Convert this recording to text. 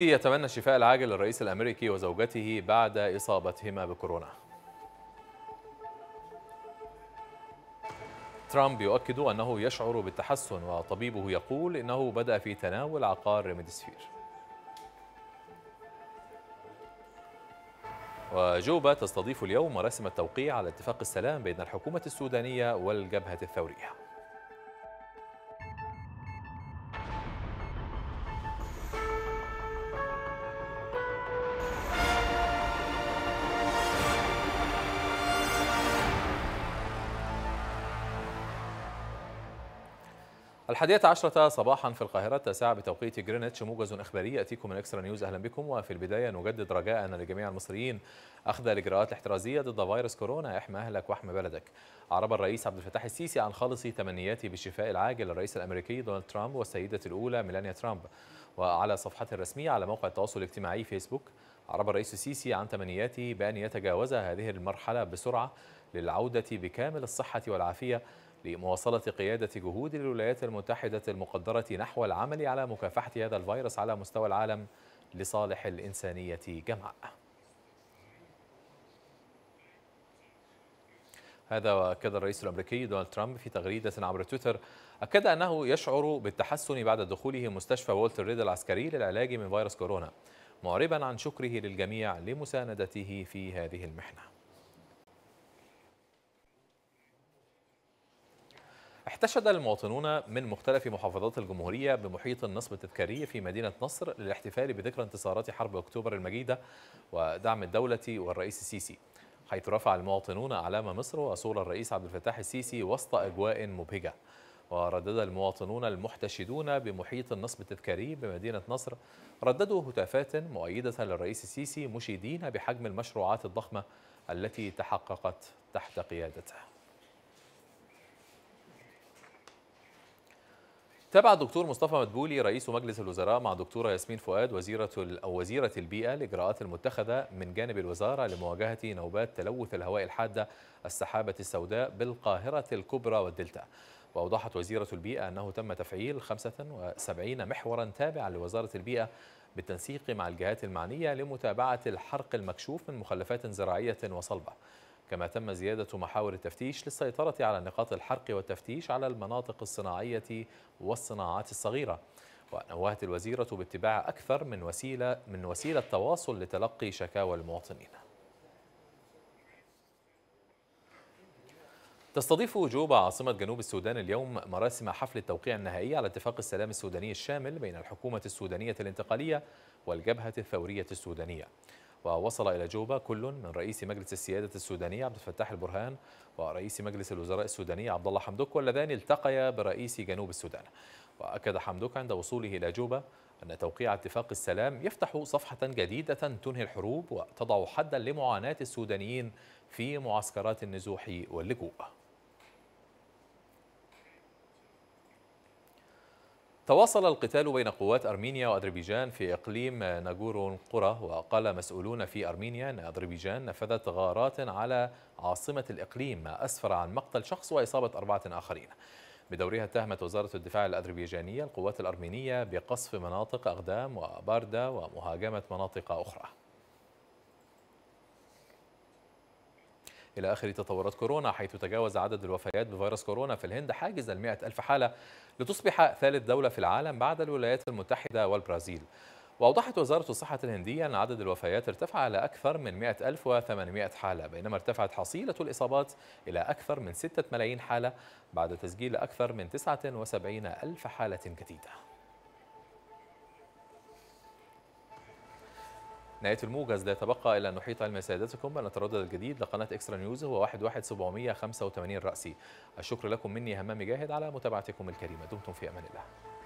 يتمنى الشفاء العاجل للرئيس الامريكي وزوجته بعد اصابتهما بكورونا. ترامب يؤكد انه يشعر بالتحسن وطبيبه يقول انه بدا في تناول عقار ريمديسفير. وجوبا تستضيف اليوم مراسم التوقيع على اتفاق السلام بين الحكومه السودانيه والجبهه الثوريه. الحادية عشرة صباحا في القاهرة التاسعة بتوقيت جرينتش موجز إخباري يأتيكم من إكسترا نيوز أهلا بكم وفي البداية نجدد رجاءنا لجميع المصريين أخذ الإجراءات الاحترازية ضد فيروس كورونا احمى أهلك واحمي بلدك عرب الرئيس عبد الفتاح السيسي عن خالص تمنياته بالشفاء العاجل للرئيس الأمريكي دونالد ترامب والسيدة الأولى ميلانيا ترامب وعلى صفحته الرسمية على موقع التواصل الاجتماعي فيسبوك عرب الرئيس السيسي عن تمنياته بأن يتجاوز هذه المرحلة بسرعة للعودة بكامل الصحة والعافية لمواصلة قيادة جهود الولايات المتحدة المقدرة نحو العمل على مكافحة هذا الفيروس على مستوى العالم لصالح الإنسانية جمعاء هذا وأكد الرئيس الأمريكي دونالد ترامب في تغريدة عبر تويتر أكد أنه يشعر بالتحسن بعد دخوله مستشفى وولتر ريد العسكري للعلاج من فيروس كورونا معربا عن شكره للجميع لمساندته في هذه المحنه احتشد المواطنون من مختلف محافظات الجمهورية بمحيط النصب التذكاري في مدينة نصر للاحتفال بذكرى انتصارات حرب أكتوبر المجيدة ودعم الدولة والرئيس السيسي حيث رفع المواطنون أعلام مصر وصور الرئيس عبد الفتاح السيسي وسط أجواء مبهجة وردد المواطنون المحتشدون بمحيط النصب التذكاري بمدينة نصر رددوا هتافات مؤيدة للرئيس السيسي مشيدين بحجم المشروعات الضخمة التي تحققت تحت قيادته تابع الدكتور مصطفى مدبولي رئيس مجلس الوزراء مع دكتورة ياسمين فؤاد وزيرة أو وزيرة البيئة الإجراءات المتخذة من جانب الوزارة لمواجهة نوبات تلوث الهواء الحادة السحابة السوداء بالقاهرة الكبرى والدلتا. وأوضحت وزيرة البيئة أنه تم تفعيل 75 محورا تابعا لوزارة البيئة بالتنسيق مع الجهات المعنية لمتابعة الحرق المكشوف من مخلفات زراعية وصلبة. كما تم زيادة محاور التفتيش للسيطرة على نقاط الحرق والتفتيش على المناطق الصناعية والصناعات الصغيرة ونوهت الوزيرة باتباع أكثر من وسيلة من وسيلة تواصل لتلقي شكاوى المواطنين تستضيف جوبا عاصمة جنوب السودان اليوم مراسم حفل التوقيع النهائي على اتفاق السلام السوداني الشامل بين الحكومة السودانية الانتقالية والجبهة الثورية السودانية ووصل إلى جوبا كل من رئيس مجلس السيادة السوداني عبد الفتاح البرهان ورئيس مجلس الوزراء السوداني عبد الله حمدوك واللذان التقيا برئيس جنوب السودان وأكد حمدوك عند وصوله إلى جوبا أن توقيع اتفاق السلام يفتح صفحة جديدة تنهي الحروب وتضع حدا لمعاناة السودانيين في معسكرات النزوح واللجوء تواصل القتال بين قوات أرمينيا وأذربيجان في إقليم ناغورون قرى وقال مسؤولون في أرمينيا أن أذربيجان نفذت غارات على عاصمة الإقليم ما أسفر عن مقتل شخص وإصابة أربعة آخرين بدورها اتهمت وزارة الدفاع الأذربيجانية القوات الأرمينية بقصف مناطق أغدام وباردة ومهاجمة مناطق أخرى إلى آخر تطورات كورونا حيث تجاوز عدد الوفيات بفيروس كورونا في الهند حاجز المائة ألف حالة لتصبح ثالث دولة في العالم بعد الولايات المتحدة والبرازيل وأوضحت وزارة الصحة الهندية أن عدد الوفيات ارتفع إلى أكثر من 100800 حالة بينما ارتفعت حصيلة الإصابات إلى أكثر من 6 ملايين حالة بعد تسجيل أكثر من 79 ألف حالة جديدة نهاية الموجز لا يتبقى إلا أن نحيط علم سيادتكم أن التردد الجديد لقناة إكسترا نيوز هو 11785 رأسي الشكر لكم مني همام جاهد على متابعتكم الكريمة دمتم في أمان الله